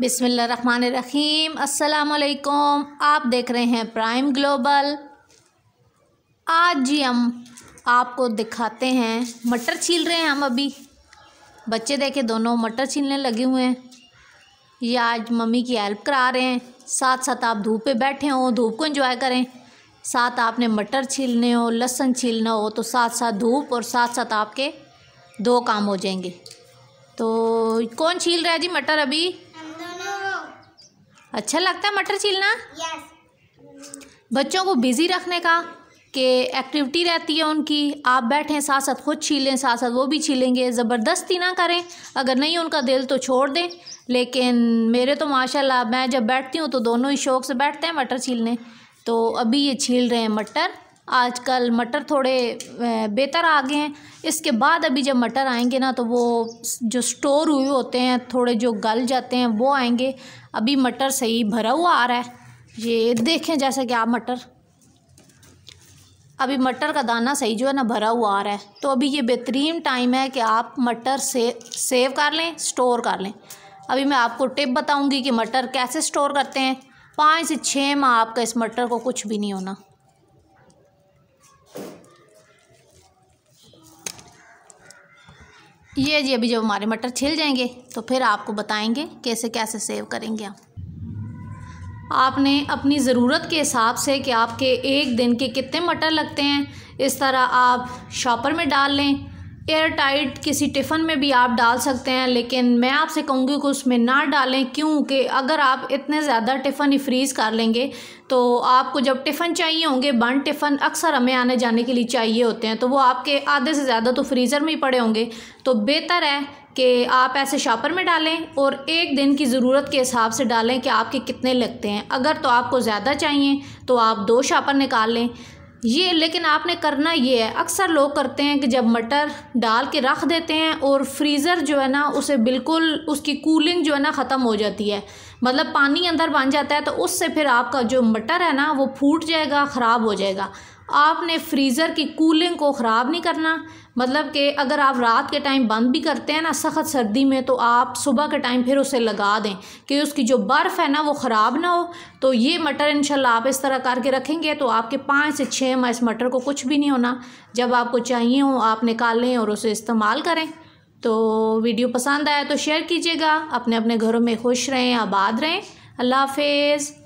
बिसमीम असलकुम आप देख रहे हैं प्राइम ग्लोबल आज जी हम आपको दिखाते हैं मटर छील रहे हैं हम अभी बच्चे देखे दोनों मटर छीलने लगे हुए हैं ये आज मम्मी की हेल्प करा रहे हैं साथ साथ आप धूप पे बैठे हों धूप को एंजॉय करें साथ आपने मटर छीलने हो लहसुन छीलना हो तो साथ साथ धूप और साथ साथ आपके दो काम हो जाएंगे तो कौन छील रहा है जी मटर अभी अच्छा लगता है मटर छीलना yes. बच्चों को बिज़ी रखने का कि एक्टिविटी रहती है उनकी आप बैठें साथ साथ खुद छीलें साथ साथ वो भी छीलेंगे ज़बरदस्ती ना करें अगर नहीं उनका दिल तो छोड़ दें लेकिन मेरे तो माशाल्लाह मैं जब बैठती हूँ तो दोनों ही शौक से बैठते हैं मटर छीलने तो अभी ये छील रहे हैं मटर आजकल मटर थोड़े बेहतर आ गए हैं इसके बाद अभी जब मटर आएंगे ना तो वो जो स्टोर हुए होते हैं थोड़े जो गल जाते हैं वो आएंगे अभी मटर सही भरा हुआ आ रहा है ये देखें जैसे कि आप मटर अभी मटर का दाना सही जो है ना भरा हुआ आ रहा है तो अभी ये बेहतरीन टाइम है कि आप मटर से सेव कर लें स्टोर कर लें अभी मैं आपको टिप बताऊँगी कि मटर कैसे स्टोर करते हैं पाँच से छः माह आपका इस मटर को कुछ भी नहीं होना ये जी अभी जब हमारे मटर छिल जाएंगे तो फिर आपको बताएंगे कैसे कैसे सेव करेंगे आपने अपनी ज़रूरत के हिसाब से कि आपके एक दिन के कितने मटर लगते हैं इस तरह आप शॉपर में डाल लें एयर टाइट किसी टिफ़न में भी आप डाल सकते हैं लेकिन मैं आपसे कहूँगी कि उसमें ना डालें क्योंकि अगर आप इतने ज़्यादा टिफ़न ही फ्रीज़ कर लेंगे तो आपको जब टिफ़न चाहिए होंगे बन टिफ़न अक्सर हमें आने जाने के लिए चाहिए होते हैं तो वो आपके आधे से ज़्यादा तो फ्रीज़र में ही पड़े होंगे तो बेहतर है कि आप ऐसे शॉपर में डालें और एक दिन की ज़रूरत के हिसाब से डालें कि आपके कितने लगते हैं अगर तो आपको ज़्यादा चाहिए तो आप दो शॉपर निकाल लें ये लेकिन आपने करना ये है अक्सर लोग करते हैं कि जब मटर डाल के रख देते हैं और फ्रीज़र जो है ना उसे बिल्कुल उसकी कूलिंग जो है ना ख़त्म हो जाती है मतलब पानी अंदर बन जाता है तो उससे फिर आपका जो मटर है ना वो फूट जाएगा ख़राब हो जाएगा आपने फ्रीज़र की कूलिंग को ख़राब नहीं करना मतलब कि अगर आप रात के टाइम बंद भी करते हैं ना सख्त सर्दी में तो आप सुबह के टाइम फिर उसे लगा दें कि उसकी जो बर्फ़ है ना वो ख़राब ना हो तो ये मटर इंशाल्लाह आप इस तरह करके रखेंगे तो आपके पाँच से छः माह इस मटर को कुछ भी नहीं होना जब आपको चाहिए हो आप निकालें और उसे इस्तेमाल करें तो वीडियो पसंद आया तो शेयर कीजिएगा अपने अपने घरों में खुश रहें आबाद रहें अल्लाह हाफिज़